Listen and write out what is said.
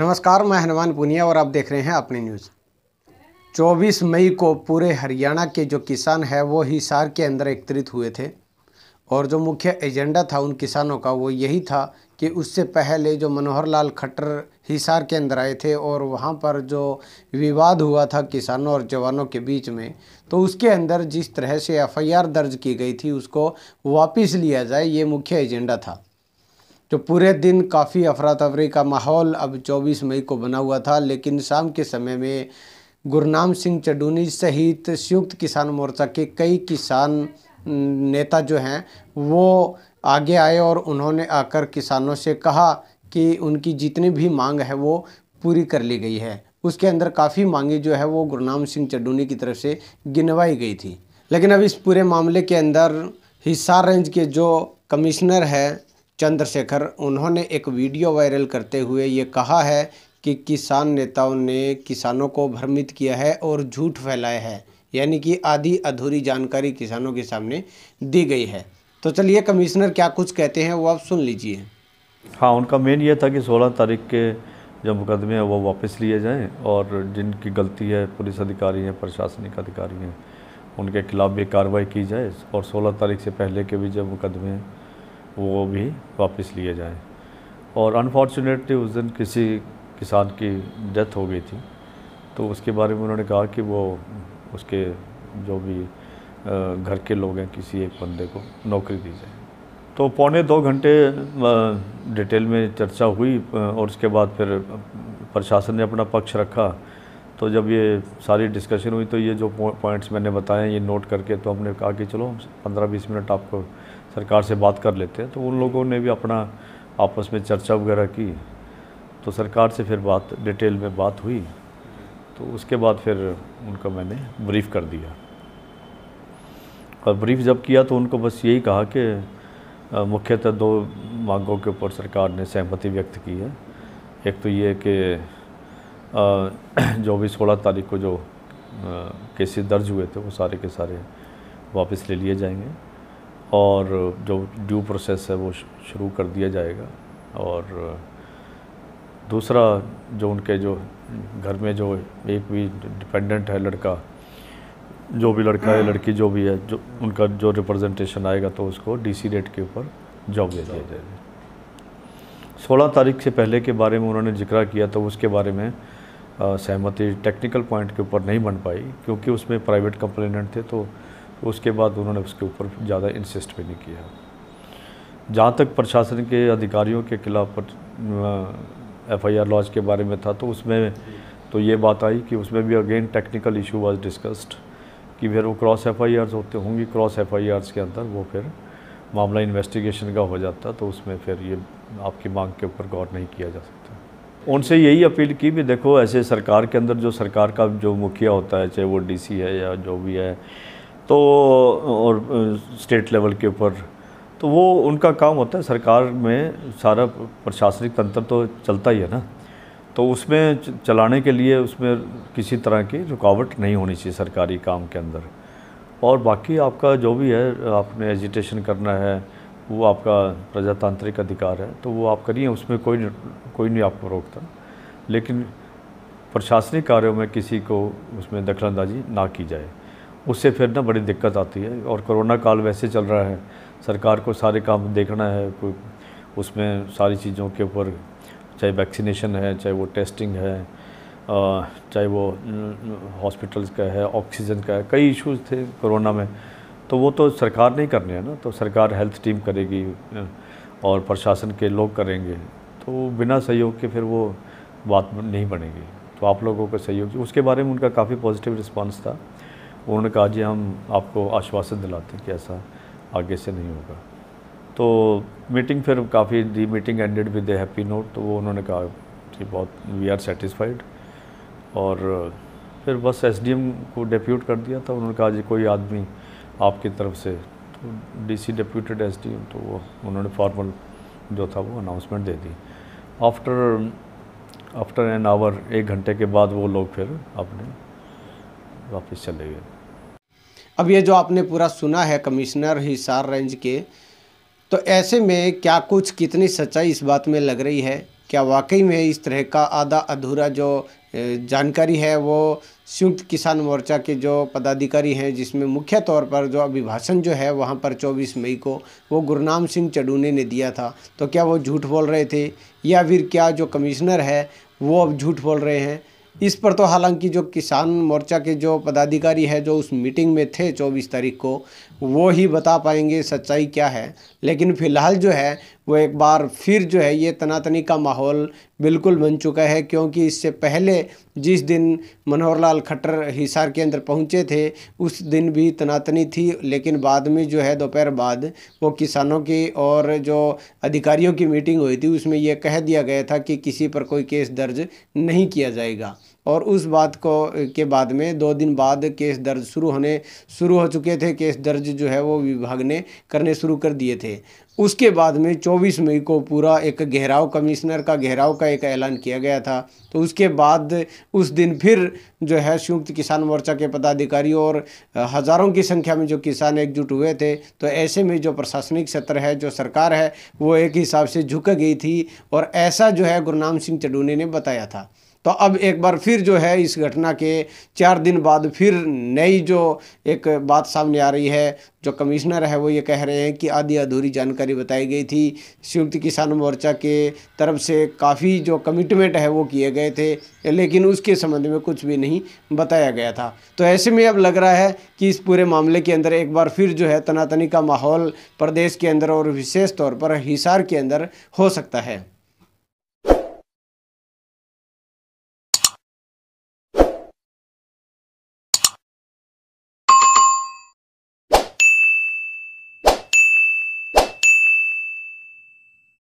नमस्कार मैं हनुमान पुनिया और आप देख रहे हैं अपनी न्यूज़ 24 मई को पूरे हरियाणा के जो किसान है वो हिसार के अंदर एकत्रित हुए थे और जो मुख्य एजेंडा था उन किसानों का वो यही था कि उससे पहले जो मनोहर लाल खट्टर हिसार के अंदर आए थे और वहाँ पर जो विवाद हुआ था किसानों और जवानों के बीच में तो उसके अंदर जिस तरह से एफआईआर दर्ज की गई थी उसको वापस लिया जाए ये मुख्य एजेंडा था जो तो पूरे दिन काफ़ी अफरा तफरी का माहौल अब 24 मई को बना हुआ था लेकिन शाम के समय में गुरनाम सिंह चडूनी सहित संयुक्त किसान मोर्चा के कई किसान नेता जो हैं वो आगे आए और उन्होंने आकर किसानों से कहा कि उनकी जितनी भी मांग है वो पूरी कर ली गई है उसके अंदर काफ़ी मांगे जो है वो गुरनाम सिंह चडूनी की तरफ से गिनवाई गई थी लेकिन अब इस पूरे मामले के अंदर हिसार रेंज के जो कमिश्नर है चंद्रशेखर उन्होंने एक वीडियो वायरल करते हुए ये कहा है कि किसान नेताओं ने किसानों को भ्रमित किया है और झूठ फैलाया है यानी कि आधी अधूरी जानकारी किसानों के सामने दी गई है तो चलिए कमिश्नर क्या कुछ कहते हैं वो आप सुन लीजिए हाँ उनका मेन ये था कि 16 तारीख के जो मुकदमे हैं वो वापस लिए जाएं और जिनकी गलती है पुलिस अधिकारी हैं प्रशासनिक अधिकारी हैं उनके खिलाफ़ भी कार्रवाई की जाए और 16 तारीख से पहले के भी जो मुकदमे हैं वो भी वापस लिए जाए और अनफॉर्चुनेटली उस दिन किसी किसान की डेथ हो गई थी तो उसके बारे में उन्होंने कहा कि वो उसके जो भी घर के लोग हैं किसी एक बंदे को नौकरी दी जाए तो पौने दो घंटे डिटेल में चर्चा हुई और उसके बाद फिर प्रशासन ने अपना पक्ष रखा तो जब ये सारी डिस्कशन हुई तो ये जो पॉइंट्स मैंने बताए ये नोट करके तो हमने कहा कि चलो पंद्रह बीस मिनट आपको सरकार से बात कर लेते हैं तो उन लोगों ने भी अपना आपस में चर्चा वगैरह की तो सरकार से फिर बात डिटेल में बात हुई तो उसके बाद फिर उनका मैंने ब्रीफ़ कर दिया और ब्रीफ़ जब किया तो उनको बस यही कहा कि मुख्यतः दो मांगों के ऊपर सरकार ने सहमति व्यक्त की है एक तो ये कि जो भी सोलह तारीख को जो केसेस दर्ज हुए थे वो सारे के सारे वापस ले लिए जाएंगे और जो ड्यू प्रोसेस है वो शुरू कर दिया जाएगा और दूसरा जो उनके जो घर में जो एक भी डिपेंडेंट है लड़का जो भी लड़का है हाँ। लड़की जो भी है जो उनका जो रिप्रेजेंटेशन आएगा तो उसको डीसी रेट के ऊपर जॉब दे दिया जाएगा सोलह तारीख से पहले के बारे में उन्होंने जिक्र किया तो उसके बारे में सहमति टेक्निकल पॉइंट के ऊपर नहीं बन पाई क्योंकि उसमें प्राइवेट कंप्लेनेंट थे तो उसके बाद उन्होंने उसके ऊपर ज़्यादा इंसिस्ट भी नहीं किया जहाँ तक प्रशासन के अधिकारियों के खिलाफ एफ आई आर लॉज के बारे में था तो उसमें तो ये बात आई कि उसमें भी again technical issue was discussed कि फिर वो क्रॉस एफ आई आर्स होते होंगी क्रॉस एफ आई आर्स के अंदर वो फिर मामला इन्वेस्टिगेशन का हो जाता तो उसमें फिर ये आपकी मांग के ऊपर गौर नहीं किया जा सकता उनसे यही अपील की भी देखो ऐसे सरकार के अंदर जो सरकार का जो मुखिया होता है चाहे वो डी है या जो भी है तो और स्टेट लेवल के ऊपर तो वो उनका काम होता है सरकार में सारा प्रशासनिक तंत्र तो चलता ही है ना तो उसमें चलाने के लिए उसमें किसी तरह की रुकावट नहीं होनी चाहिए सरकारी काम के अंदर और बाकी आपका जो भी है आपने एजिटेशन करना है वो आपका प्रजातांत्रिक अधिकार है तो वो आप करिए उसमें कोई कोई नहीं आपको रोकता लेकिन प्रशासनिक कार्यों में किसी को उसमें दखलंदाजी ना की जाए उससे फिर ना बड़ी दिक्कत आती है और कोरोना काल वैसे चल रहा है सरकार को सारे काम देखना है कोई उसमें सारी चीज़ों के ऊपर चाहे वैक्सीनेशन है चाहे वो टेस्टिंग है चाहे वो हॉस्पिटल्स का है ऑक्सीजन का है कई इश्यूज थे कोरोना में तो वो तो सरकार नहीं करने है ना तो सरकार हेल्थ टीम करेगी और प्रशासन के लोग करेंगे तो बिना सहयोग के फिर वो बात नहीं बनेगी तो आप लोगों का सहयोग उसके बारे में उनका काफ़ी पॉजिटिव रिस्पांस था उन्होंने कहा जी हम आपको आश्वासन दिलाते हैं कि ऐसा आगे से नहीं होगा तो मीटिंग फिर काफ़ी the meeting ended with a happy note तो वो उन्होंने कहा कि बहुत वी आर सेटिस्फाइड और फिर बस एसडीएम को डेप्यूट कर दिया था उन्होंने कहा जी कोई आदमी आपकी तरफ से तो डी सी डेप्यूटेड एस तो वो उन्होंने फॉर्मल जो था वो अनाउंसमेंट दे दी आफ्टर आफ्टर एन आवर एक घंटे के बाद वो लोग फिर अपने वापस चले गए अब ये जो आपने पूरा सुना है कमिश्नर हिसार रेंज के तो ऐसे में क्या कुछ कितनी सच्चाई इस बात में लग रही है क्या वाकई में इस तरह का आधा अधूरा जो जानकारी है वो संयुक्त किसान मोर्चा के जो पदाधिकारी हैं जिसमें मुख्य तौर पर जो अभिभाषण जो है वहाँ पर 24 मई को वो गुरनाम सिंह चडूने ने दिया था तो क्या वो झूठ बोल रहे थे या फिर क्या जो कमिश्नर है वो अब झूठ बोल रहे हैं इस पर तो हालांकि जो किसान मोर्चा के जो पदाधिकारी है जो उस मीटिंग में थे चौबीस तारीख को वो ही बता पाएंगे सच्चाई क्या है लेकिन फ़िलहाल जो है वो एक बार फिर जो है ये तनातनी का माहौल बिल्कुल बन चुका है क्योंकि इससे पहले जिस दिन मनोहर लाल खट्टर हिसार के अंदर पहुंचे थे उस दिन भी तनातनी थी लेकिन बाद में जो है दोपहर बाद वो किसानों की और जो अधिकारियों की मीटिंग हुई थी उसमें यह कह दिया गया था कि किसी पर कोई केस दर्ज नहीं किया जाएगा और उस बात को के बाद में दो दिन बाद केस दर्ज शुरू होने शुरू हो चुके थे केस दर्ज जो है वो विभाग ने करने शुरू कर दिए थे उसके बाद में 24 मई को पूरा एक घेराव कमिश्नर का घेराव का एक ऐलान किया गया था तो उसके बाद उस दिन फिर जो है संयुक्त किसान मोर्चा के पदाधिकारी और हज़ारों की संख्या में जो किसान एकजुट हुए थे तो ऐसे में जो प्रशासनिक सत्र है जो सरकार है वो एक हिसाब से झुक गई थी और ऐसा जो है गुरनाम सिंह चडूने ने बताया था तो अब एक बार फिर जो है इस घटना के चार दिन बाद फिर नई जो एक बात सामने आ रही है जो कमिश्नर है वो ये कह रहे हैं कि आधी अधूरी जानकारी बताई गई थी संयुक्त किसान मोर्चा के तरफ से काफ़ी जो कमिटमेंट है वो किए गए थे लेकिन उसके संबंध में कुछ भी नहीं बताया गया था तो ऐसे में अब लग रहा है कि इस पूरे मामले के अंदर एक बार फिर जो है तनातनी का माहौल प्रदेश के अंदर और विशेष तौर पर हिसार के अंदर हो सकता है